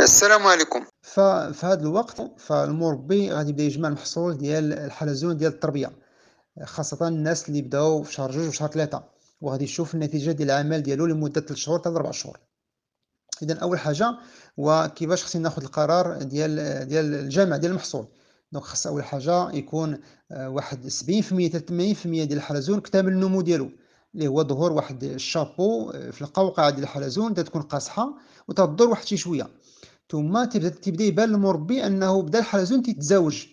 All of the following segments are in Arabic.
السلام عليكم ففي هذا الوقت فالمربي غادي يبدا يجمع المحصول ديال الحلزون ديال التربيه خاصه الناس اللي بداو في شهر جوج وشهر ثلاثه وغادي يشوف النتيجه ديال العمل ديالو لمده 3 شهور حتى 4 شهور اذا اول حاجه وكيفاش خصني ناخذ القرار ديال ديال الجمع ديال المحصول دونك خص اول حاجه يكون آه، واحد 70% 80% ديال الحلزون كتمل النمو ديالو اللي هو ظهور واحد الشابو آه، في القوقعه ديال الحلزون تتكون قاصحه وتضر واحد شي شويه ثم تبدا تبدا يبان المربي انه بدا الحلزون تيتزاوج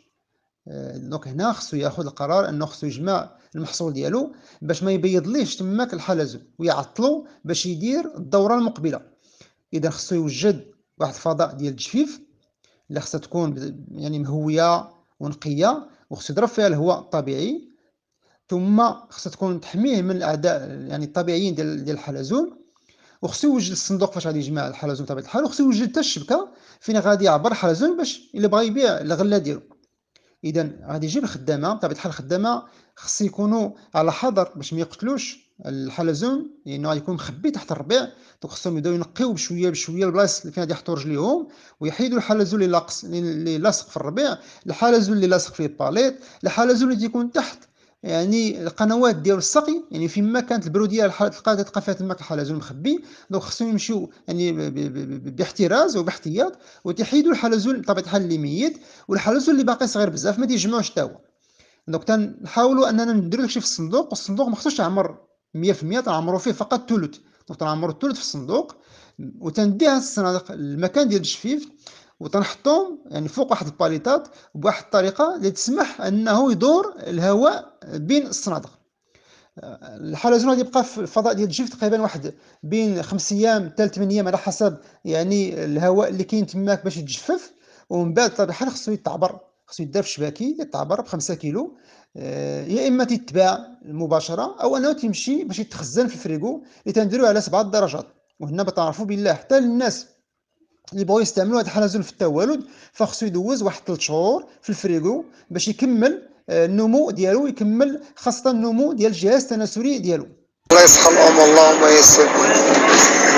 آه، دونك هنا خصو ياخذ القرار انه خصو يجمع المحصول ديالو باش ما يبيضليش تماك الحلزون ويعطلو باش يدير الدوره المقبله اذا خصو يوجد واحد الفضاء ديال الجفيف اللي خصها تكون يعني مهويه ونقيه وخصو يضرب فيها الهواء الطبيعي ثم خصها تكون تحميه من الاعداء يعني الطبيعيين ديال ديال الحلزون وخصو يوجد الصندوق فاش غادي يجمع الحلزون بطبيعه الحال وخصو يوجد حتى الشبكه فين غادي يعبر الحلزون باش الا بغى يبيع الغله ديالو اذا غادي يجيب الخدامه بطبيعه الحال الخدامه خص يكونوا على حذر باش ما يقتلوش الحلزون لانه غادي يكون مخبي تحت الربيع دونك خصهم يبداو ينقيو بشويه بشويه البلايص اللي فين غادي يحطوا رجليهم ويحيدوا الحلزون اللي لاصق اللي لاصق في الربيع الحلزون اللي لاصق في الباليط الحلزون اللي تيكون تحت يعني القنوات ديال السقي يعني فيما كانت البروديه تلقى تلقى فيها تماك الحلزون مخبي دونك خصهم يمشيو يعني باحتراز وباحتياط وتحيدوا الحلزون بطبيعه الحال اللي ميت والحلزون اللي باقي صغير بزاف ما تيجمعوش حتى هو دونك تنحاولوا اننا نديروا داكشي في الصندوق والصندوق ما خصوش يعمر 100% تنعمروا فيه فقط ثلث دونك تنعمروا الثلث في الصندوق وتنديها الصناديق المكان ديال الجفيف وتنحطو يعني فوق واحد الباليطات بواحد الطريقه اللي تسمح انه يدور الهواء بين الصنادق آه، الحلزون غادي يبقى في الفضاء ديال الجيف تقريبا واحد بين خمس ايام حتى ثمان ايام على حسب يعني الهواء اللي كاين تماك باش يتجفف ومن بعد طبعا الحال خصو يتعبر خصو يدار في شباكي يتعبر ب 5 كيلو آه، يا اما تتباع مباشره او انه تيمشي باش يتخزن في الفريغو اللي تنديروه على سبعه درجات وهنا بتعرفوا بالله حتى الناس بغاو يستعملوا هذا الحلزون في التوالد فخصو يدوز واحد 3 شهور في الفريغو باش يكمل آه، النمو ديالو يكمل خاصه النمو ديال الجهاز التناسلي ديالو الله يصحى الام اللهم يسر